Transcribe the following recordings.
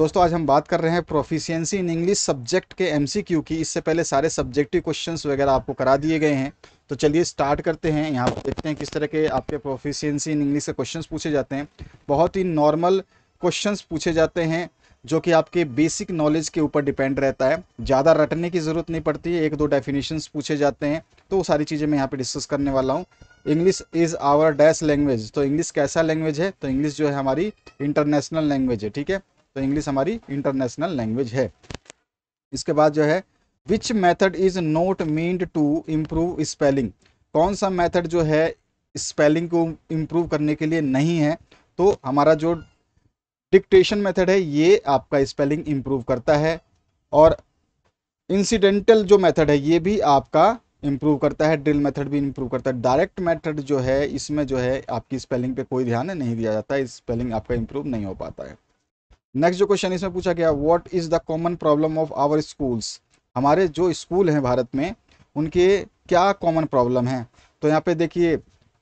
दोस्तों आज हम बात कर रहे हैं प्रोफिशियंसी इन इंग्लिश सब्जेक्ट के एमसीक्यू की इससे पहले सारे सब्जेक्टिव क्वेश्चंस वगैरह आपको करा दिए गए हैं तो चलिए स्टार्ट करते हैं यहाँ पर देखते हैं किस तरह के आपके प्रोफिशियंसी इन इंग्लिश के क्वेश्चंस पूछे जाते हैं बहुत ही नॉर्मल क्वेश्चंस पूछे जाते हैं जो कि आपके बेसिक नॉलेज के ऊपर डिपेंड रहता है ज़्यादा रटने की ज़रूरत नहीं पड़ती है एक दो डेफिनेशंस पूछे जाते हैं तो वो सारी चीज़ें मैं यहाँ पे डिस्कस करने वाला हूँ English is our dash language तो इंग्लिश कैसा लैंग्वेज है तो इंग्लिश जो है हमारी इंटरनेशनल लैंग्वेज है ठीक है तो इंग्लिश हमारी इंटरनेशनल लैंग्वेज है इसके बाद जो है which method is not meant to improve spelling कौन सा मैथड जो है स्पेलिंग को इम्प्रूव करने के लिए नहीं है तो हमारा जो डिक्टेशन मेथड है ये आपका स्पेलिंग इम्प्रूव करता है और इंसिडेंटल जो मेथड है ये भी आपका इम्प्रूव करता है ड्रिल मेथड भी इम्प्रूव करता है डायरेक्ट मेथड जो है इसमें जो है आपकी स्पेलिंग पे कोई ध्यान नहीं दिया जाता है स्पेलिंग आपका इम्प्रूव नहीं हो पाता है नेक्स्ट जो क्वेश्चन इसमें पूछा गया what is the common problem of our schools हमारे जो स्कूल हैं भारत में उनके क्या कॉमन प्रॉब्लम है तो यहाँ पे देखिए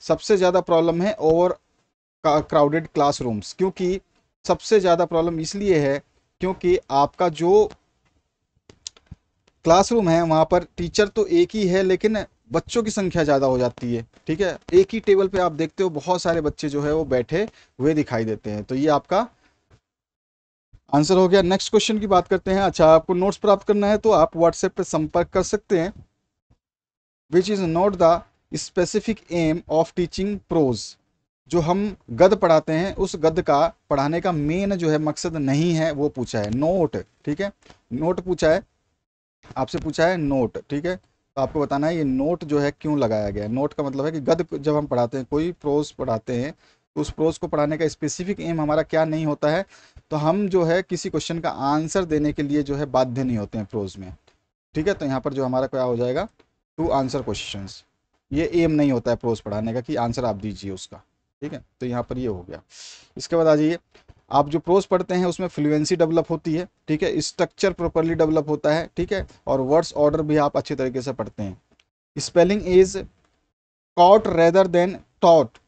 सबसे ज़्यादा प्रॉब्लम है ओवर क्राउडेड क्लासरूम्स क्योंकि सबसे ज़्यादा प्रॉब्लम इसलिए है क्योंकि आपका जो क्लासरूम है वहाँ पर टीचर तो एक ही है लेकिन बच्चों की संख्या ज़्यादा हो जाती है ठीक है एक ही टेबल पे आप देखते हो बहुत सारे बच्चे जो है वो बैठे हुए दिखाई देते हैं तो ये आपका आंसर हो गया नेक्स्ट क्वेश्चन की बात करते हैं अच्छा आपको नोट्स प्राप्त करना है तो आप व्हाट्सएप पे संपर्क कर सकते हैं which is not the specific aim of teaching prose जो हम गद पढ़ाते हैं उस गद का पढ़ाने का मेन जो है मकसद नहीं है वो पूछा है नोट ठीक है नोट पूछा है आपसे पूछा है नोट ठीक है तो आपको बताना है ये नोट जो है क्यों लगाया गया नोट का मतलब है कि गद जब हम पढ़ाते हैं कोई प्रोज पढ़ाते हैं तो उस प्रोज को पढ़ाने का स्पेसिफिक एम हमारा क्या नहीं होता है तो हम जो है किसी क्वेश्चन का आंसर देने के लिए जो है बाध्य नहीं होते हैं प्रोज में ठीक है तो यहाँ पर जो हमारा क्या हो जाएगा टू आंसर क्वेश्चन ये एम नहीं होता है प्रोज पढ़ाने का कि आंसर आप दीजिए उसका ठीक है तो यहाँ पर ये हो गया इसके बाद आ जाइए आप जो प्रोज पढ़ते हैं उसमें फ्लुएंसी डेवलप होती है ठीक है स्ट्रक्चर प्रॉपरली डेवलप होता है ठीक है और वर्ड्स ऑर्डर भी आप अच्छे तरीके से पढ़ते हैं spelling is caught rather than taught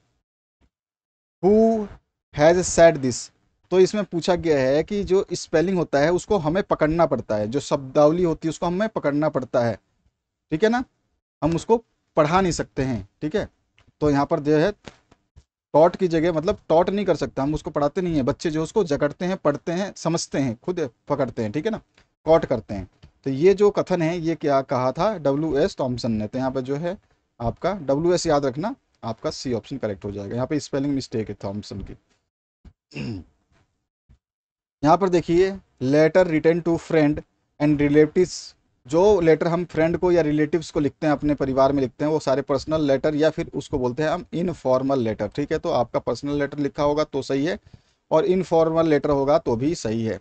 who has said this तो इसमें पूछा गया है कि जो स्पेलिंग होता है उसको हमें पकड़ना पड़ता है जो शब्दावली होती है उसको हमें पकड़ना पड़ता है ठीक है ना हम उसको पढ़ा नहीं सकते हैं ठीक है तो यहाँ पर जो है टॉट की जगह मतलब टॉट नहीं कर सकता हम उसको पढ़ाते नहीं है बच्चे जो उसको जगड़ते हैं पढ़ते हैं समझते हैं खुद पकड़ते हैं ठीक है ना कॉट करते हैं तो ये जो कथन है ये क्या कहा था डब्ल्यू एस टॉम्सन ने तो यहाँ पर जो है आपका डब्ल्यू एस याद रखना आपका सी ऑप्शन करेक्ट हो जाएगा यहाँ पे स्पेलिंग मिस्टेक है थॉम्सन की यहाँ पर देखिए letter written to friend and relatives जो लेटर हम फ्रेंड को या रिलेटिव्स को लिखते हैं अपने परिवार में लिखते हैं वो सारे पर्सनल लेटर या फिर उसको बोलते हैं हम इनफॉर्मल लेटर ठीक है तो आपका पर्सनल लेटर लिखा होगा तो सही है और इनफॉर्मल लेटर होगा तो भी सही है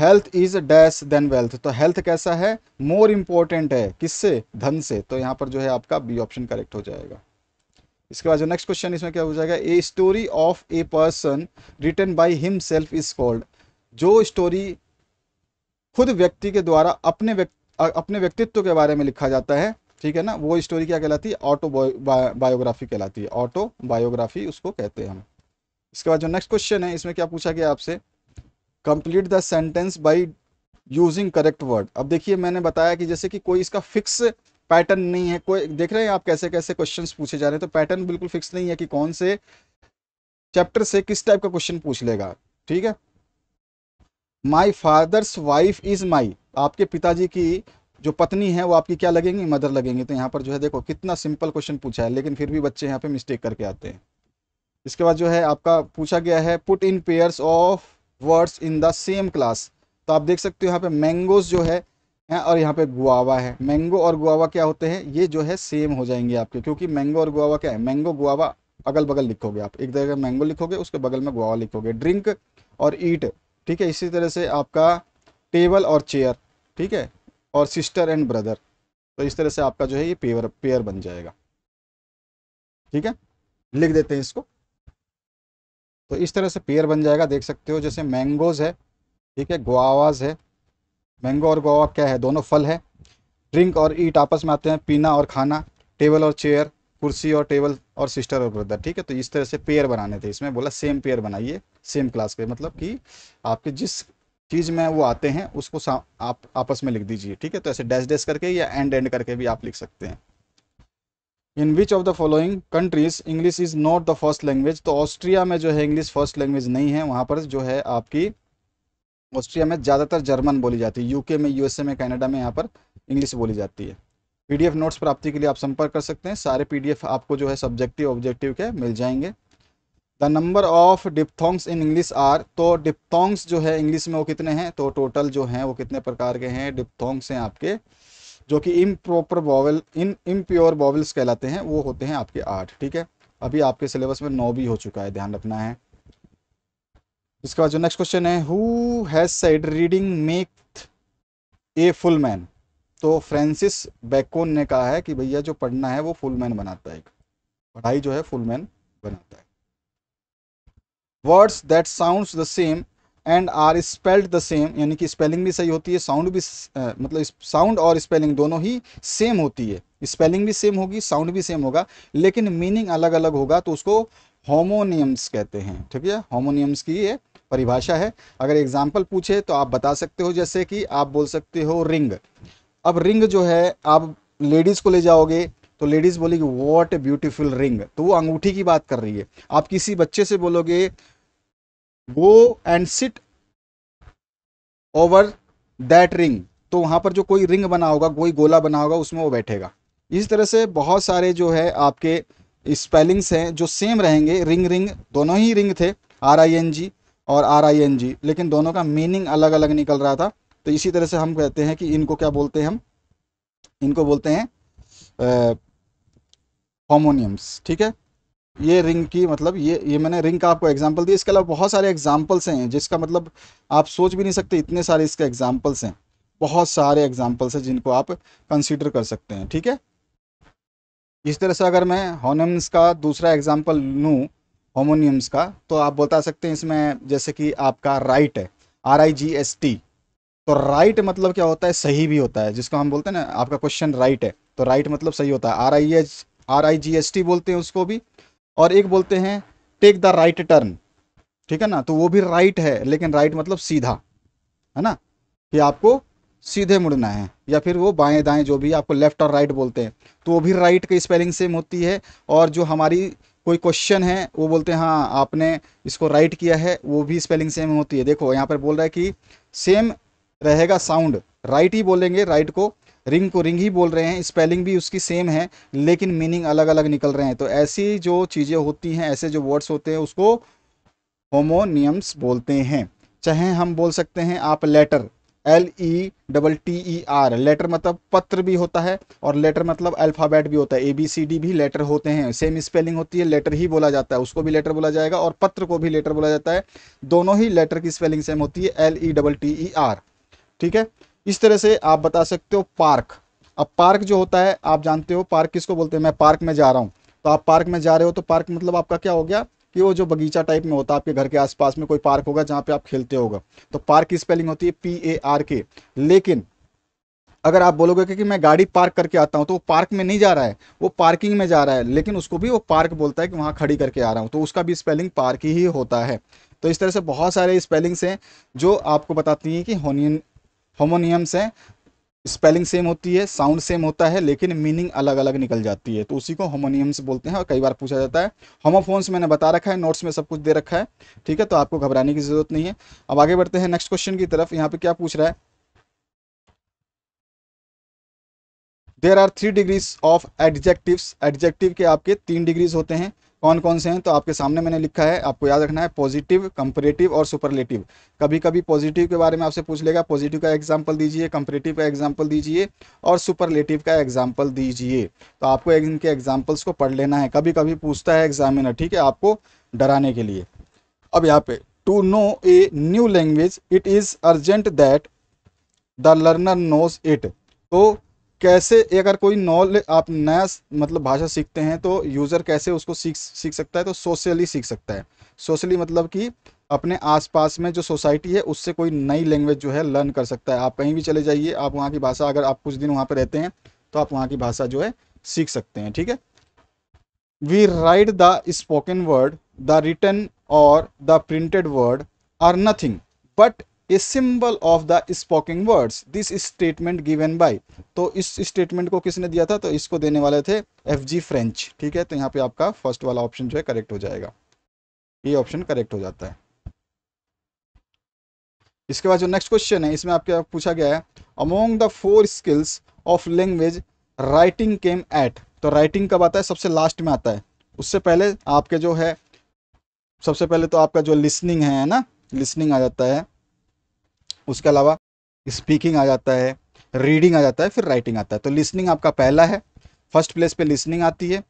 health is dash than wealth तो हेल्थ कैसा है मोर इम्पोर्टेंट है किससे धन से तो यहाँ पर जो है आपका बी ऑप्शन करेक्ट हो जाएगा इसके बाद जो नेक्स्ट क्वेश्चन इसमें क्या हो जाएगा a story of a person written by himself is called जो स्टोरी खुद व्यक्ति के द्वारा अपने व्यक्ति अपने व्यक्तित्व के बारे में लिखा जाता है ठीक है ना वो स्टोरी क्या कहलाती है ऑटो बायोग्राफी कहलाती है ऑटो बायोग्राफी उसको कहते हैं हम इसके बाद जो नेक्स्ट क्वेश्चन है इसमें क्या पूछा गया आपसे complete the sentence by using correct word अब देखिए मैंने बताया कि जैसे कि कोई इसका फिक्स पैटर्न नहीं है कोई देख रहे हैं आप कैसे कैसे क्वेश्चन पूछे जा रहे हैं तो पैटर्न बिल्कुल फिक्स नहीं है कि कौन से चैप्टर से किस टाइप का क्वेश्चन पूछ लेगा ठीक है my father's wife is my आपके पिताजी की जो पत्नी है वो आपकी क्या लगेंगी मदर लगेंगी तो यहाँ पर जो है देखो कितना सिंपल क्वेश्चन पूछा है लेकिन फिर भी बच्चे यहाँ पे मिस्टेक करके आते हैं इसके बाद जो है आपका पूछा गया है put in pairs of words in the same class तो आप देख सकते हो यहाँ पे मैंगोज जो है हैं और यहाँ पे गुआवा है मैंगो और गुआवा क्या होते हैं ये जो है सेम हो जाएंगे आपके क्योंकि मैंगो और गुआवा क्या है मैंगो गुआवा अगल बगल लिखोगे आप एक जगह मैंगो लिखोगे उसके बगल में गुआवा लिखोगे ड्रिंक और ईट ठीक है इसी तरह से आपका टेबल और चेयर ठीक है और सिस्टर एंड ब्रदर तो इस तरह से आपका जो है ये पेयर पेयर बन जाएगा ठीक है लिख देते हैं इसको तो इस तरह से पेयर बन जाएगा देख सकते हो जैसे मैंगोज है ठीक है गुआवाज है मैंगो और गोवा क्या है दोनों फल है ड्रिंक और ईट आपस में आते हैं पीना और खाना टेबल और चेयर कुर्सी और टेबल और सिस्टर और ब्रदर ठीक है तो इस तरह से पेयर बनाने थे इसमें बोला सेम पेयर बनाइए सेम क्लास के मतलब कि आपके जिस चीज़ में वो आते हैं उसको आप आपस में लिख दीजिए ठीक है तो ऐसे डैश डैश करके या एंड एंड करके भी आप लिख सकते हैं in which of the following countries English is not the first language तो ऑस्ट्रिया में जो है इंग्लिश फर्स्ट लैंग्वेज नहीं है वहाँ पर जो है आपकी ऑस्ट्रिया में ज़्यादातर जर्मन बोली जाती है यूके में यूएसए में कनाडा में यहाँ पर इंग्लिश बोली जाती है पीडीएफ नोट्स प्राप्ति के लिए आप संपर्क कर सकते हैं सारे पीडीएफ आपको जो है सब्जेक्टिव ऑब्जेक्टिव के मिल जाएंगे the number of diphthongs in English are तो डिप्थोंग्स जो है इंग्लिश में वो कितने हैं तो टोटल जो हैं वो कितने प्रकार के हैं डिप्थोंग्स हैं आपके जो कि improper vowel in impure vowels कहलाते हैं वो होते हैं आपके आठ ठीक है अभी आपके सिलेबस में नौ भी हो चुका है ध्यान रखना है इसके बाद जो नेक्स्ट क्वेश्चन है who has said reading make a full man तो फ्रेंसिस बैकोन ने कहा है कि भैया जो पढ़ना है वो फुल मैन बनाता है पढ़ाई जो है फुल मैन बनाता है words that sounds the same and are spelled the same यानी कि स्पेलिंग भी सही होती है साउंड भी आ, मतलब साउंड और स्पेलिंग दोनों ही सेम होती है स्पेलिंग भी सेम होगी साउंड भी सेम होगा लेकिन मीनिंग अलग अलग होगा तो उसको होमोनियम्स कहते हैं ठीक है होमोनियम्स की ये परिभाषा है अगर एग्जाम्पल पूछे तो आप बता सकते हो जैसे कि आप बोल सकते हो रिंग अब रिंग जो है आप लेडीज़ को ले जाओगे तो लेडीज़ बोलेगी वॉट ए ब्यूटीफुल रिंग तो वो अंगूठी की बात कर रही है आप किसी बच्चे से बोलोगे go and sit over that ring तो वहां पर जो कोई रिंग बना होगा कोई गोला बना होगा उसमें वो बैठेगा इस तरह से बहुत सारे जो है आपके स्पेलिंग्स हैं जो सेम रहेंगे रिंग रिंग दोनों ही रिंग थे आर आई एन जी और आर आई एन जी लेकिन दोनों का मीनिंग अलग अलग निकल रहा था तो इसी तरह से हम कहते हैं कि इनको क्या बोलते हैं हम इनको बोलते हैं होमोनियम्स ठीक है ये रिंग की मतलब ये ये मैंने रिंग का आपको एग्जांपल दिया इसके अलावा बहुत सारे एग्जांपल्स हैं जिसका मतलब आप सोच भी नहीं सकते इतने सारे इसके एग्जांपल्स हैं बहुत सारे एग्जांपल्स हैं जिनको आप कंसीडर कर सकते हैं ठीक है इस तरह से अगर मैं होनम्स का दूसरा एग्जाम्पल लूँ होमोनियम्स का तो आप बता सकते हैं इसमें जैसे कि आपका राइट है R I G S T तो राइट मतलब क्या होता है सही भी होता है जिसको हम बोलते हैं ना आपका क्वेश्चन राइट है तो राइट मतलब सही होता है R I H R I G S T बोलते हैं उसको भी और एक बोलते हैं टेक द राइट टर्न ठीक है ना तो वो भी राइट है लेकिन राइट मतलब सीधा है ना कि आपको सीधे मुड़ना है या फिर वो बाएं दाएं जो भी आपको लेफ़्ट और राइट बोलते हैं तो वो भी राइट की स्पेलिंग सेम होती है और जो हमारी कोई क्वेश्चन है वो बोलते हैं हाँ आपने इसको राइट किया है वो भी स्पेलिंग सेम होती है देखो यहाँ पर बोल रहा है कि सेम रहेगा साउंड राइट ही बोलेंगे राइट को रिंग को रिंग ही बोल रहे हैं स्पेलिंग भी उसकी सेम है लेकिन मीनिंग अलग अलग निकल रहे हैं तो ऐसी जो चीज़ें होती हैं ऐसे जो वर्ड्स होते हैं उसको होमोनियम्स बोलते हैं चाहे हम बोल सकते हैं आप letter L E double T E R letter मतलब पत्र भी होता है और लेटर मतलब अल्फ़ाबेट भी होता है ए बी सी डी भी लेटर होते हैं सेम स्पेलिंग होती है लेटर ही बोला जाता है उसको भी लेटर बोला जाएगा और पत्र को भी लेटर बोला जाता है दोनों ही लेटर की स्पेलिंग सेम होती है L E double T E R ठीक है इस तरह से आप बता सकते हो पार्क अब पार्क जो होता है आप जानते हो पार्क किसको बोलते हैं मैं पार्क में जा रहा हूँ तो आप पार्क में जा रहे हो तो पार्क मतलब आपका क्या हो गया कि वो जो बगीचा टाइप में होता है आपके घर के आसपास में कोई पार्क होगा जहां पे आप खेलते होगा तो पार्क की स्पेलिंग होती है पी ए आर के लेकिन अगर आप बोलोगे कि, मैं गाड़ी पार्क करके आता हूं तो वो पार्क में नहीं जा रहा है वो पार्किंग में जा रहा है लेकिन उसको भी वो पार्क बोलता है कि वहां खड़ी करके आ रहा हूं तो उसका भी स्पेलिंग पार्क ही होता है तो इस तरह से बहुत सारे स्पेलिंग्स हैं जो आपको बताती हैं कि होनियन होमोनियम्स हैं स्पेलिंग सेम होती है साउंड सेम होता है लेकिन मीनिंग अलग अलग निकल जाती है तो उसी को होमोनियम्स बोलते हैं और कई बार पूछा जाता है होमोफोन्स मैंने बता रखा है नोट्स में सब कुछ दे रखा है ठीक है तो आपको घबराने की जरूरत नहीं है अब आगे बढ़ते हैं नेक्स्ट क्वेश्चन की तरफ यहाँ पे क्या पूछ रहा है there are three degrees of adjective adjective के आपके तीन डिग्रीज होते हैं कौन कौन से हैं तो आपके सामने मैंने लिखा है आपको याद रखना है पॉजिटिव कंपरेटिव और सुपरलेटिव कभी कभी पॉजिटिव के बारे में आपसे पूछ लेगा पॉजिटिव का एग्जाम्पल दीजिए कंपरेटिव का एग्जाम्पल दीजिए और सुपरलेटिव का एग्जाम्पल दीजिए तो आपको इनके एग्जाम्पल्स को पढ़ लेना है कभी कभी पूछता है एग्जामिनर ठीक है आपको डराने के लिए अब यहाँ पे to know a new language it is urgent that the learner knows it तो कैसे अगर कोई नॉलेज आप नया मतलब भाषा सीखते हैं तो यूज़र कैसे उसको सीख सीख सकता है तो सोशली सीख सकता है सोशली मतलब कि अपने आसपास में जो सोसाइटी है उससे कोई नई लैंग्वेज जो है लर्न कर सकता है आप कहीं भी चले जाइए आप वहाँ की भाषा अगर आप कुछ दिन वहाँ पर रहते हैं तो आप वहाँ की भाषा जो है सीख सकते हैं ठीक है we write the spoken word the written और the printed word are nothing but a symbol of the spoken words this statement given by तो इस स्टेटमेंट को किसने दिया था तो इसको देने वाले थे एफ जी फ्रेंच ठीक है तो यहाँ पे आपका फर्स्ट वाला ऑप्शन जो है करेक्ट हो जाएगा ये ऑप्शन करेक्ट हो जाता है इसके बाद जो नेक्स्ट क्वेश्चन है इसमें आपके पूछा गया है among the four skills of language writing came at तो राइटिंग कब आता है सबसे लास्ट में आता है उससे पहले आपके जो है सबसे पहले तो आपका जो लिसनिंग है ना लिसनिंग आ जाता है उसके अलावा स्पीकिंग आ जाता है रीडिंग आ जाता है फिर राइटिंग आता है तो लिसनिंग आपका पहला है फर्स्ट प्लेस पे लिसनिंग आती है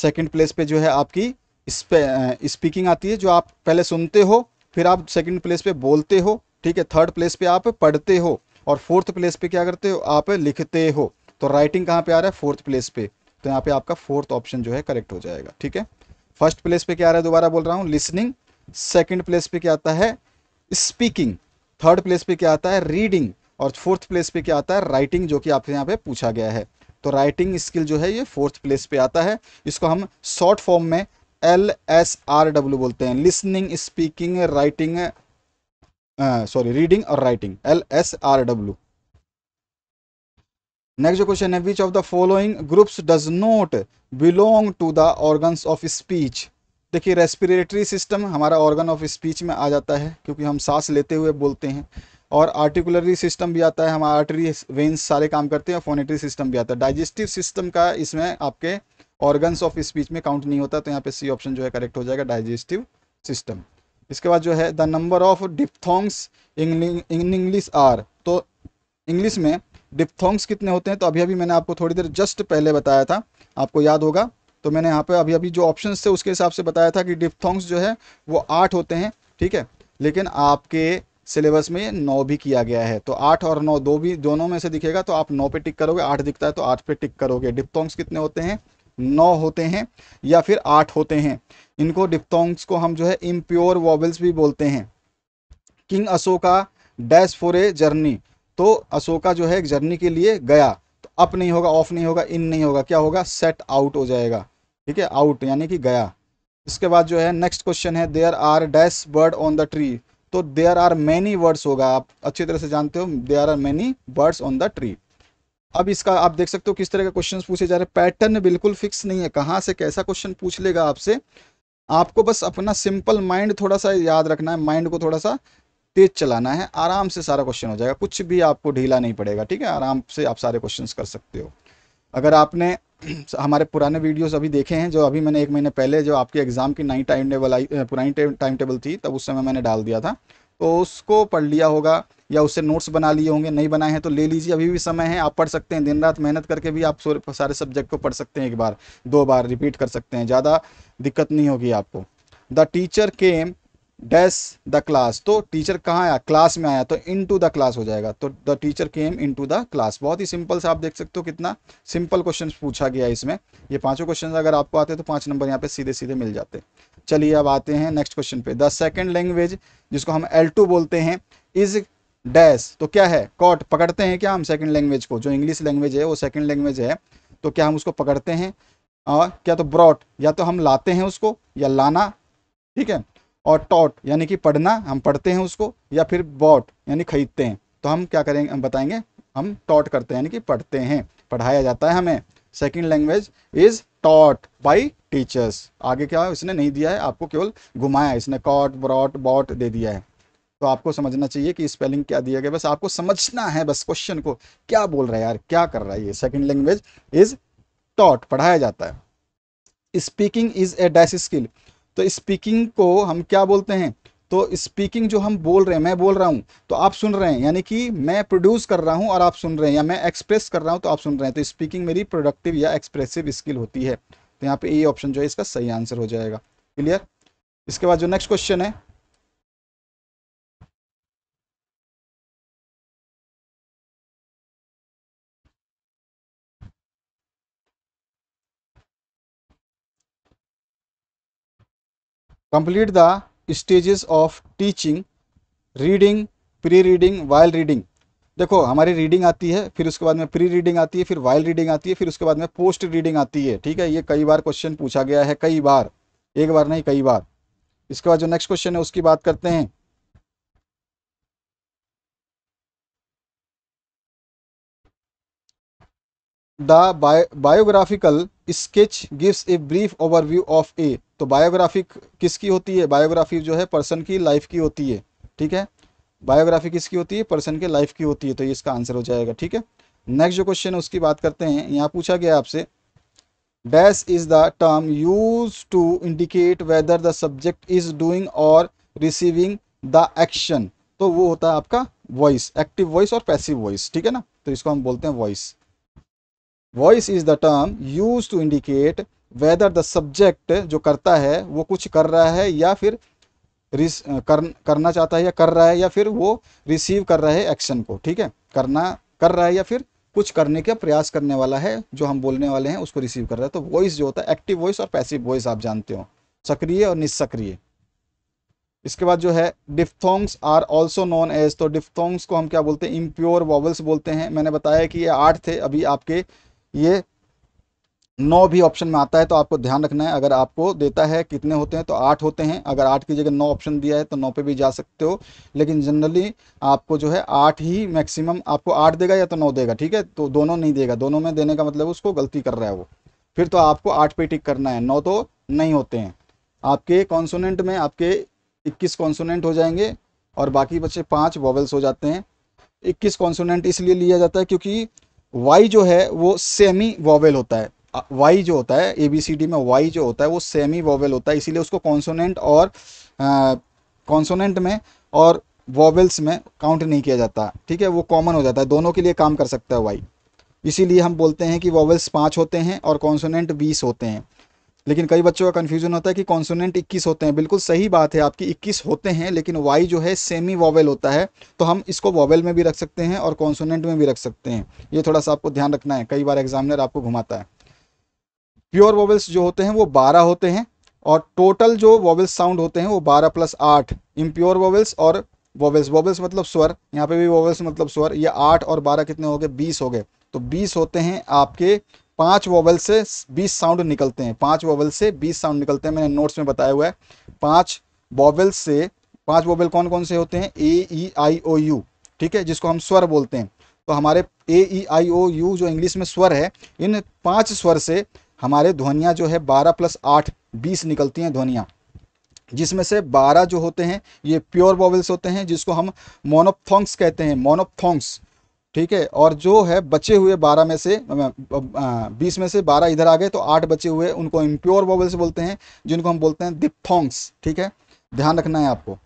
सेकंड प्लेस पे जो है आपकी स्पीकिंग आती है जो आप पहले सुनते हो फिर आप सेकंड प्लेस पे बोलते हो ठीक है थर्ड प्लेस पे आप पढ़ते हो और फोर्थ प्लेस पे क्या करते हो आप लिखते हो तो राइटिंग कहाँ पे आ रहा है फोर्थ प्लेस पे तो यहाँ पे आपका फोर्थ ऑप्शन जो है करेक्ट हो जाएगा ठीक है फर्स्ट प्लेस पे क्या आ रहा है दोबारा बोल रहा हूँ लिसनिंग सेकेंड प्लेस पे क्या आता है स्पीकिंग थर्ड प्लेस पे क्या आता है रीडिंग और फोर्थ प्लेस पे क्या आता है राइटिंग जो कि आपसे यहाँ पे पूछा गया है तो राइटिंग स्किल जो है ये फोर्थ प्लेस पे आता है इसको हम शॉर्ट फॉर्म में एल एस आर डब्ल्यू बोलते हैं listening speaking writing sorry reading और writing L S R W next जो क्वेश्चन है which of the following groups does not belong to the organs of speech देखिए respiratory system हमारा organ of speech में आ जाता है क्योंकि हम सांस लेते हुए बोलते हैं और आर्टिकुलरी सिस्टम भी आता है हमारा आर्टरी वेंस सारे काम करते हैं और फोनेटरी सिस्टम भी आता है डाइजेस्टिव सिस्टम का इसमें आपके ऑर्गन्स ऑफ स्पीच में काउंट नहीं होता तो यहाँ पे सी ऑप्शन जो है करेक्ट हो जाएगा डाइजेस्टिव सिस्टम इसके बाद जो है the number of diphthongs in English are तो इंग्लिश में डिप्थोंग्स कितने होते हैं तो अभी अभी मैंने आपको थोड़ी देर जस्ट पहले बताया था आपको याद होगा तो मैंने यहाँ पे अभी अभी जो ऑप्शन थे उसके हिसाब से बताया था कि डिप्थोंग्स जो है वो आठ होते हैं ठीक है लेकिन आपके सिलेबस में नौ भी किया गया है तो आठ और नौ दो भी दोनों में से दिखेगा तो आप नौ पे टिक करोगे आठ दिखता है तो आठ पे टिक करोगे डिप्थोंग्स कितने होते हैं नौ होते हैं या फिर आठ होते हैं इनको डिप्थोंग्स को हम जो है इम्प्योर वॉबल्स भी बोलते हैं king Ashoka dash for a journey तो अशोका जो है एक जर्नी के लिए गया तो अप नहीं होगा ऑफ नहीं होगा इन नहीं होगा क्या होगा सेट आउट हो जाएगा ठीक है आउट यानी कि गया इसके बाद जो है नेक्स्ट क्वेश्चन है there are dash bird on the tree तो देयर आर मैनी वर्ड्स होगा आप अच्छी तरह से जानते हो there are many birds on the tree अब इसका आप देख सकते हो किस तरह के क्वेश्चन पूछे जा रहे हैं पैटर्न बिल्कुल फिक्स नहीं है कहाँ से कैसा क्वेश्चन पूछ लेगा आपसे आपको बस अपना सिंपल माइंड थोड़ा सा याद रखना है माइंड को थोड़ा सा तेज चलाना है आराम से सारा क्वेश्चन हो जाएगा कुछ भी आपको ढीला नहीं पड़ेगा ठीक है आराम से आप सारे क्वेश्चन कर सकते हो अगर आपने हमारे पुराने वीडियोस अभी देखे हैं जो अभी मैंने एक महीने पहले जो आपके एग्ज़ाम की नई टाइम टेबल आई पुरानी टाइम टेबल थी तब उस समय मैंने डाल दिया था तो उसको पढ़ लिया होगा या उससे नोट्स बना लिए होंगे नहीं बनाए हैं तो ले लीजिए अभी भी समय है आप पढ़ सकते हैं दिन रात मेहनत करके भी आप सारे सब्जेक्ट को पढ़ सकते हैं एक बार दो बार रिपीट कर सकते हैं ज़्यादा दिक्कत नहीं होगी आपको the teacher came dash the class तो टीचर कहाँ आया क्लास में आया तो इन टू द क्लास हो जाएगा तो the teacher came into the class बहुत ही सिंपल से आप देख सकते हो कितना सिंपल क्वेश्चन पूछा गया है इसमें ये पांचों क्वेश्चन अगर आपको आते हैं तो पांच नंबर यहाँ पे सीधे सीधे मिल जाते चलिए अब आते हैं नेक्स्ट क्वेश्चन पे द सेकेंड लैंग्वेज जिसको हम एल बोलते हैं इज डैश तो क्या है कॉट पकड़ते हैं क्या हम सेकेंड लैंग्वेज को जो इंग्लिश लैंग्वेज है वो सेकेंड लैंग्वेज है तो क्या हम उसको पकड़ते हैं और क्या तो ब्रॉट या तो हम लाते हैं उसको या लाना ठीक है और टॉट यानी कि पढ़ना हम पढ़ते हैं उसको या फिर बॉट यानी खरीदते हैं तो हम क्या करेंगे हम बताएंगे हम टॉट करते हैं यानी कि पढ़ते हैं पढ़ाया जाता है हमें second language is taught by teachers आगे क्या है इसने नहीं दिया है आपको केवल घुमाया इसने कॉट ब्रॉट बॉट दे दिया है तो आपको समझना चाहिए कि स्पेलिंग क्या दिया गया बस आपको समझना है बस क्वेश्चन को क्या बोल रहा है यार क्या कर रहा है ये सेकेंड लैंग्वेज इज टॉट पढ़ाया जाता है speaking is a dash skill तो स्पीकिंग को हम क्या बोलते हैं तो स्पीकिंग जो हम बोल रहे हैं मैं बोल रहा हूँ तो आप सुन रहे हैं यानी कि मैं प्रोड्यूस कर रहा हूँ और आप सुन रहे हैं या मैं एक्सप्रेस कर रहा हूँ तो आप सुन रहे हैं तो स्पीकिंग मेरी प्रोडक्टिव या एक्सप्रेसिव स्किल होती है तो यहाँ पे ये ऑप्शन जो है इसका सही आंसर हो जाएगा क्लियर इसके बाद जो नेक्स्ट क्वेश्चन है complete the stages of teaching reading pre reading while reading देखो हमारी रीडिंग आती है फिर उसके बाद में प्री रीडिंग आती है फिर वाइल रीडिंग आती है फिर उसके बाद में पोस्ट रीडिंग आती है ठीक है ये कई बार क्वेश्चन पूछा गया है कई बार एक बार नहीं कई बार इसके बाद जो नेक्स्ट क्वेश्चन है उसकी बात करते हैं the biographical sketch gives a brief overview of a तो बायोग्राफी किसकी होती है बायोग्राफी जो है पर्सन की लाइफ की होती है ठीक है बायोग्राफी किसकी होती है पर्सन के लाइफ की होती है तो ये इसका आंसर हो जाएगा ठीक है नेक्स्ट जो क्वेश्चन है उसकी बात करते हैं यहाँ पूछा गया आपसे dash is the term use to indicate whether the subject is doing और रिसीविंग द एक्शन तो वो होता है आपका वॉइस एक्टिव वॉइस और पैसिव वॉइस ठीक है ना तो इसको हम बोलते हैं voice voice is the term use to indicate whether the subject जो करता है वो कुछ कर रहा है या फिर कर, करना चाहता है या कर रहा है या फिर वो रिसीव कर रहा है एक्शन को ठीक है करना कर रहा है या फिर कुछ करने का प्रयास करने वाला है जो हम बोलने वाले हैं उसको रिसीव कर रहा है तो वॉइस जो होता है एक्टिव वॉइस और पैसिव वॉइस आप जानते हो सक्रिय और निष्सक्रिय इसके बाद जो है diphthongs are also known as तो डिफ्थोंग्स को हम क्या बोलते हैं इम्प्योर वॉवल्स बोलते हैं मैंने बताया कि ये आठ थे अभी आपके ये नौ भी ऑप्शन में आता है तो आपको ध्यान रखना है अगर आपको देता है कितने होते हैं तो आठ होते हैं अगर आठ की जगह नौ ऑप्शन दिया है तो नौ पे भी जा सकते हो लेकिन जनरली आपको जो है आठ ही मैक्सिमम आपको आठ देगा या तो नौ देगा ठीक है तो दोनों नहीं देगा दोनों में देने का मतलब उसको गलती कर रहा है वो फिर तो आपको आठ पे टिक करना है नौ तो नहीं होते हैं आपके कॉन्सोनेंट में आपके इक्कीस कॉन्सोनेंट हो जाएंगे और बाकी बच्चे पाँच वॉवल्स हो जाते हैं इक्कीस कॉन्सोनेंट इसलिए लिया जाता है क्योंकि वाई जो है वो सेमी वॉवेल होता है वाई जो होता है ए बी सी डी में वाई जो होता है वो सेमी वॉवल होता है इसीलिए उसको कॉन्सोनेंट और कॉन्सोनेंट में और वॉवल्स में काउंट नहीं किया जाता ठीक है वो कॉमन हो जाता है दोनों के लिए काम कर सकता है वाई इसीलिए हम बोलते हैं कि वॉवल्स पाँच होते हैं और कॉन्सोनेंट बीस होते हैं लेकिन कई बच्चों का कन्फ्यूजन होता है कि कॉन्सोनेंट इक्कीस होते हैं बिल्कुल सही बात है आपकी इक्कीस होते हैं लेकिन वाई जो है सेमी वॉवल होता है तो हम इसको वॉवेल में भी रख सकते हैं और कॉन्सोनेंट में भी रख सकते हैं ये थोड़ा सा आपको ध्यान रखना है कई बार एग्जामिनर आपको घुमाता है प्योर वॉवल्स जो होते हैं वो बारह होते हैं और टोटल जो वॉवल्स साउंड होते हैं वो बारह प्लस आठ इम्प्योर वॉवल्स और वॉवल्स वॉवल्स मतलब स्वर यहाँ पे भी वॉवल्स मतलब स्वर ये आठ और बारह कितने हो गए बीस हो गए तो बीस होते हैं आपके पांच वॉवल से बीस साउंड निकलते हैं पांच वॉवल से बीस साउंड निकलते हैं मैंने नोट्स में बताया हुआ है पांच वॉवल से पांच वॉवल कौन कौन से होते हैं ए ई आई ओ यू ठीक है जिसको हम स्वर बोलते हैं तो हमारे ए ई आई ओ यू जो इंग्लिश में स्वर है इन पांच स्वर से हमारे ध्वनियाँ जो है बारह प्लस आठ बीस निकलती हैं ध्वनियाँ जिसमें से 12 जो होते हैं ये प्योर वॉवल्स होते हैं जिसको हम मोनोफोंग्स कहते हैं मोनोफोंग्स ठीक है और जो है बचे हुए 12 में से 20 में से 12 इधर आ गए तो 8 बचे हुए उनको इम्प्योर वॉवल्स बोलते हैं जिनको हम बोलते हैं दिपथोंग्स ठीक है ध्यान रखना है आपको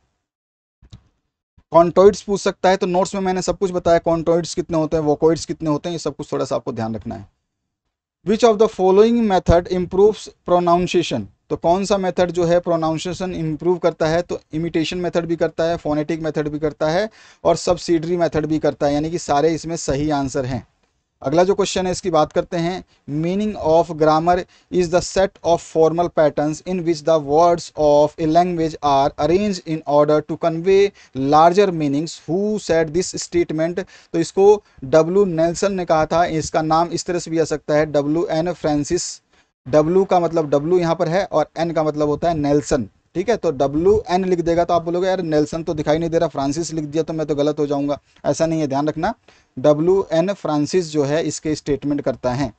कॉन्टोइड्स पूछ सकता है तो नोट्स में मैंने सब कुछ बताया कॉन्टोइड्स कितने होते हैं वोकोइड्स कितने होते हैं ये सब कुछ थोड़ा सा आपको ध्यान रखना है which of the following method improve pronunciation तो कौन सा मेथड जो है प्रोनाउंसिएशन इम्प्रूव करता है तो इमिटेशन मेथड भी करता है फोनेटिक मेथड भी करता है और सब्सिडरी मेथड भी करता है यानी कि सारे इसमें सही आंसर हैं अगला जो क्वेश्चन है इसकी बात करते हैं meaning of grammar is the set of formal patterns in which the words of a language are arrange in order to convey larger meanings who set this statement तो इसको डब्ल्यू नेल्सन ने कहा था इसका नाम इस तरह से भी आ सकता है डब्ल्यू एन फ्रांसिस डब्ल्यू का मतलब डब्ल्यू यहाँ पर है और एन का मतलब होता है नेल्सन ठीक है तो डब्ल्यू एन लिख देगा तो आप बोलोगे यार नेल्सन तो दिखाई नहीं दे रहा फ्रांसिस लिख दिया तो मैं तो गलत हो जाऊंगा ऐसा नहीं है ध्यान रखना डब्ल्यू एन फ्रांसिस जो है इसके स्टेटमेंट करता है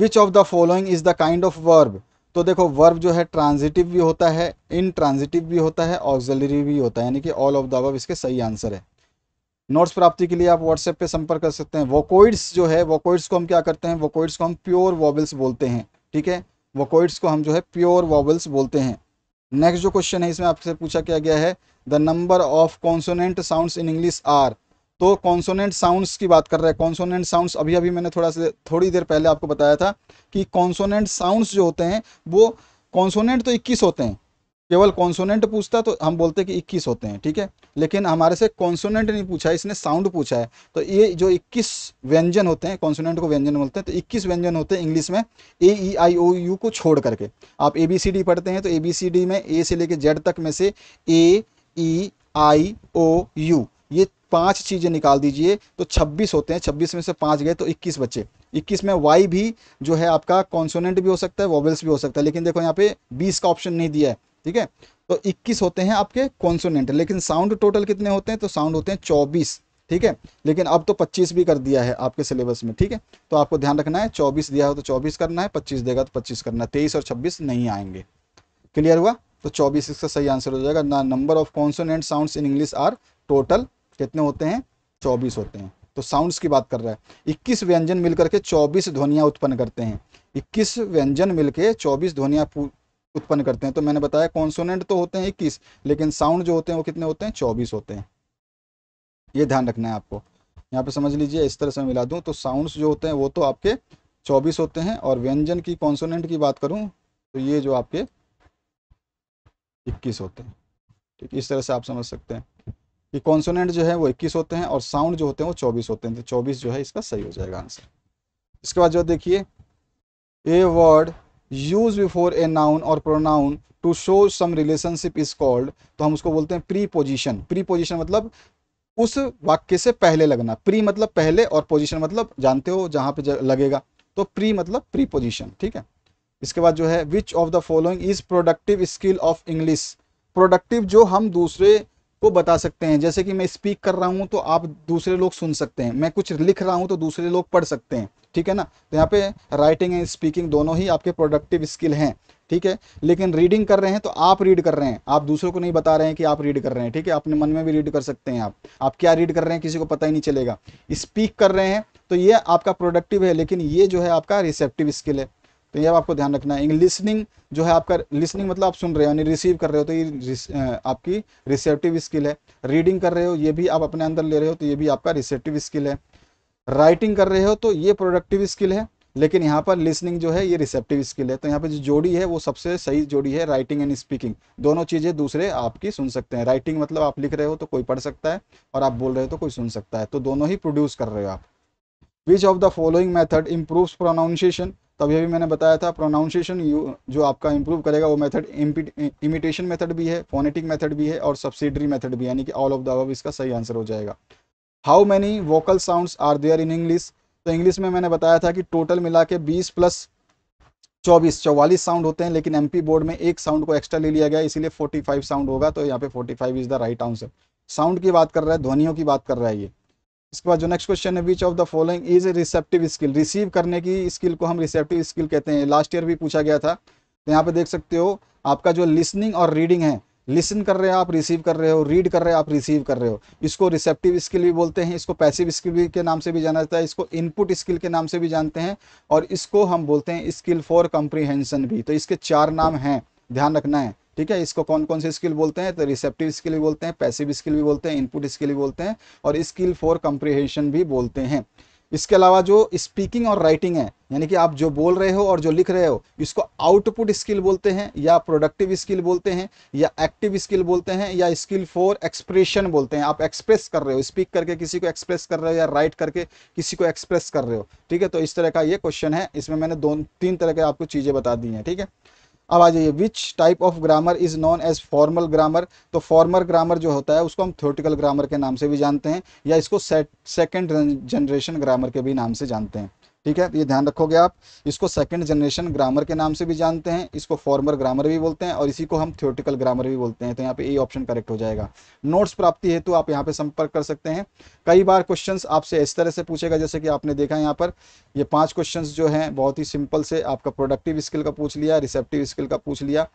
which of the following is the kind of verb तो देखो वर्ब जो है ट्रांजिटिव भी होता है इन ट्रांजिटिव भी होता है ऑक्जलरी भी होता है यानी कि ऑल ऑफ द अब इसके सही आंसर है नोट्स प्राप्ति के लिए आप व्हाट्सएप पे संपर्क कर सकते हैं वोकोइड्स जो है वोकोइड्स को हम क्या करते हैं वोकोइड्स को हम प्योर वॉबल्स बोलते हैं ठीक है वोकोइड्स को हम जो है प्योर वॉवल्स बोलते हैं नेक्स्ट जो क्वेश्चन है इसमें आपसे पूछा क्या गया है the number of consonant sounds in English are तो कॉन्सोनेंट साउंड्स की बात कर रहे हैं कॉन्सोनेंट साउंड्स अभी अभी मैंने थोड़ा से थोड़ी देर पहले आपको बताया था कि कॉन्सोनेंट साउंड्स जो होते हैं वो कॉन्सोनेंट तो 21 होते हैं केवल कॉन्सोनेंट पूछता तो हम बोलते कि 21 होते हैं ठीक है लेकिन हमारे से कॉन्सोनेंट नहीं पूछा है इसने साउंड पूछा है तो ये जो 21 व्यंजन होते हैं कॉन्सोनेंट को व्यंजन बोलते हैं तो 21 व्यंजन होते हैं इंग्लिश में ए ई आई ओ यू को छोड़ करके आप ए बी सी डी पढ़ते हैं तो ए बी सी डी में ए से लेकर जेड तक में से ए ई आई ओ यू ये पांच चीज़ें निकाल दीजिए तो 26 होते हैं 26 में से पाँच गए तो 21 बच्चे 21 में वाई भी जो है आपका कॉन्सोनेंट भी हो सकता है वॉबल्स भी हो सकता है लेकिन देखो यहाँ पे 20 का ऑप्शन नहीं दिया है ठीक है तो 21 होते हैं आपके कॉन्सोनेंट लेकिन साउंड टोटल कितने होते हैं तो साउंड होते हैं 24 ठीक है लेकिन अब तो 25 भी कर दिया है आपके सिलेबस में ठीक है तो आपको ध्यान रखना है 24 दिया हो तो 24 करना है 25 देगा तो 25 करना है तेईस और 26 नहीं आएंगे क्लियर हुआ तो 24 इसका सही आंसर हो जाएगा ना number of consonant sound in English are total कितने होते हैं चौबीस होते हैं तो साउंड की बात कर रहा है इक्कीस व्यंजन मिलकर के चौबीस ध्वनिया उत्पन्न करते हैं इक्कीस व्यंजन मिलकर चौबीस ध्वनिया उत्पन्न करते हैं तो मैंने बताया कॉन्सोनेंट तो होते हैं इक्कीस लेकिन साउंड जो होते हैं वो कितने होते हैं चौबीस होते हैं ये ध्यान रखना है आपको यहाँ पे समझ लीजिए इस तरह से मिला दूँ तो साउंड्स जो होते हैं वो तो आपके चौबीस होते हैं और व्यंजन की कॉन्सोनेंट की बात करूँ तो ये जो आपके इक्कीस होते हैं ठीक इस तरह से आप समझ सकते हैं कि कॉन्सोनेंट जो है वो इक्कीस होते हैं और साउंड जो होते हैं वो चौबीस होते हैं तो चौबीस जो है इसका सही हो जाएगा आंसर इसके बाद जो देखिए a word use before a noun और pronoun to show some relationship is called तो हम उसको बोलते हैं प्री पोजिशन प्री पोजिशन मतलब उस वाक्य से पहले लगना प्री मतलब पहले और पोजिशन मतलब जानते हो जहां पे लगेगा तो प्री मतलब प्री पोजिशन ठीक है इसके बाद जो है which of the following is productive skill of English productive जो हम दूसरे को बता सकते हैं जैसे कि मैं स्पीक कर रहा हूँ तो आप दूसरे लोग सुन सकते हैं मैं कुछ लिख रहा हूँ तो दूसरे लोग पढ़ सकते हैं ठीक है ना तो यहाँ पे राइटिंग एंड स्पीकिंग दोनों ही आपके प्रोडक्टिव स्किल हैं ठीक है लेकिन रीडिंग कर रहे हैं तो आप रीड कर रहे हैं आप दूसरों को नहीं बता रहे हैं कि आप रीड कर रहे हैं ठीक है अपने मन में भी रीड कर सकते हैं आप आप क्या रीड कर रहे हैं किसी को पता ही नहीं चलेगा स्पीक कर रहे हैं तो ये आपका प्रोडक्टिव है लेकिन ये जो है आपका रिसेप्टिव स्किल है तो ये आपको ध्यान रखना है लिसनिंग जो है आपका लिसनिंग मतलब आप सुन रहे हो यानी रिसीव कर रहे हो तो ये आपकी रिसेप्टिव स्किल है रीडिंग कर रहे हो ये भी आप अपने अंदर ले रहे हो तो ये भी आपका रिसेप्टिव स्किल है राइटिंग कर रहे हो तो ये प्रोडक्टिव स्किल है लेकिन यहाँ पर लिसनिंग जो है ये रिसेप्टिव स्किल है तो यहाँ पे जो जोड़ी है वो सबसे सही जोड़ी है राइटिंग एंड स्पीकिंग दोनों चीज़ें दूसरे आपकी सुन सकते हैं राइटिंग मतलब आप लिख रहे हो तो कोई पढ़ सकता है और आप बोल रहे हो तो कोई सुन सकता है तो दोनों ही प्रोड्यूस कर रहे हो आप which of the following method improve pronunciation तभी अभी मैंने बताया था प्रोनाउंसिएशन जो आपका इम्प्रूव करेगा वो मैथड इमिटेशन मैथड भी है फोनेटिक मेथड भी है और सब्सिडरी मैथड भी यानी कि ऑल ऑफ द अब इसका सही आंसर हो जाएगा how many vocal sounds are there in English तो इंग्लिश में मैंने बताया था कि टोटल मिला के बीस प्लस चौबीस चौवालीस साउंड होते हैं लेकिन एमपी बोर्ड में एक साउंड को एक्स्ट्रा ले लिया गया इसीलिए फाइव साउंड होगा तो यहाँ पे forty five is the right answer sound की बात कर रहा है ध्वनियों की बात कर रहा है ये इसके बाद जो नेक्स्ट क्वेश्चन है which of the following is a receptive skill receive करने की स्किल को हम रिसेप्टिव स्किल कहते हैं लास्ट ईयर भी पूछा गया था तो यहाँ पे देख सकते हो आपका जो लिसनिंग और रीडिंग है लिसन कर रहे हो आप रिसीव कर रहे हो रीड कर रहे हो आप रिसीव कर रहे हो इसको रिसेप्टिव स्किल भी बोलते हैं इसको पैसिव स्किल के नाम से भी जाना जाता है इसको इनपुट स्किल के नाम से भी जानते हैं और इसको हम बोलते हैं स्किल फॉर कंप्रीहेंशन भी तो इसके चार नाम हैं ध्यान रखना है ठीक है इसको कौन कौन से स्किल बोलते हैं तो रिसेप्टिव स्किल भी बोलते हैं पैसिव स्किल भी बोलते हैं इनपुट स्किल भी बोलते हैं और स्किल फॉर कंप्रीहेंशन भी बोलते हैं इसके अलावा जो स्पीकिंग और राइटिंग है यानी कि आप जो बोल रहे हो और जो लिख रहे हो इसको आउटपुट स्किल बोलते हैं या प्रोडक्टिव स्किल बोलते हैं या एक्टिव स्किल बोलते हैं या स्किल फॉर एक्सप्रेशन बोलते हैं आप एक्सप्रेस कर रहे हो स्पीक करके किसी को एक्सप्रेस कर रहे हो या राइट करके किसी को एक्सप्रेस कर रहे हो ठीक है तो इस तरह का ये क्वेश्चन है इसमें मैंने दो तीन तरह के आपको चीज़ें बता दी हैं ठीक है अब आ जाइए which type of grammar is known as formal grammar तो फॉर्मल ग्रामर जो होता है उसको हम थ्योटिकल ग्रामर के नाम से भी जानते हैं या इसको सेकेंड जनरेशन ग्रामर के भी नाम से जानते हैं ठीक है तो ये ध्यान रखोगे आप इसको सेकंड जनरेशन ग्रामर के नाम से भी जानते हैं इसको फॉर्मर ग्रामर भी बोलते हैं और इसी को हम थियोटिकल ग्रामर भी बोलते हैं तो यहाँ पे ये ऑप्शन करेक्ट हो जाएगा नोट्स प्राप्ति हेतु आप यहाँ पे संपर्क कर सकते हैं कई बार क्वेश्चन आपसे इस तरह से पूछेगा जैसे कि आपने देखा यहाँ पर ये पाँच क्वेश्चन जो है बहुत ही सिंपल से आपका प्रोडक्टिव स्किल का पूछ लिया रिसेप्टिव स्किल का पूछ लिया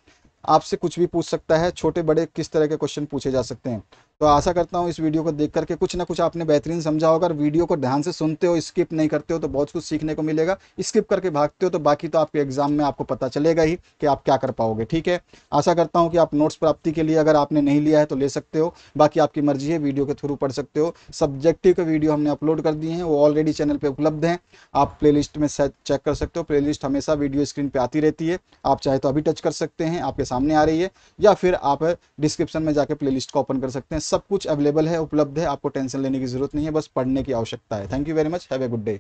आपसे कुछ भी पूछ सकता है छोटे बड़े किस तरह के क्वेश्चन पूछे जा सकते हैं तो आशा करता हूँ इस वीडियो को देख करके कुछ ना कुछ आपने बेहतरीन समझा होगा वीडियो को ध्यान से सुनते हो स्किप नहीं करते हो तो बहुत कुछ सीखने को मिलेगा स्किप करके भागते हो तो बाकी तो आपके एग्जाम में आपको पता चलेगा ही कि आप क्या कर पाओगे ठीक है आशा करता हूँ कि आप नोट्स प्राप्ति के लिए अगर आपने नहीं लिया है तो ले सकते हो बाकी आपकी मर्जी है वीडियो के थ्रू पढ़ सकते हो सब्जेक्टिव के वीडियो हमने अपलोड कर दिए हैं वो ऑलरेडी चैनल पर उपलब्ध हैं आप प्ले में चेक कर सकते हो प्ले हमेशा वीडियो स्क्रीन पर आती रहती है आप चाहे तो अभी टच कर सकते हैं आपके सामने आ रही है या फिर आप डिस्क्रिप्शन में जाकर प्ले का ओपन कर सकते हैं सब कुछ अवेलेबल है उपलब्ध है आपको टेंशन लेने की जरूरत नहीं है बस पढ़ने की आवश्यकता है thank you very much have a good day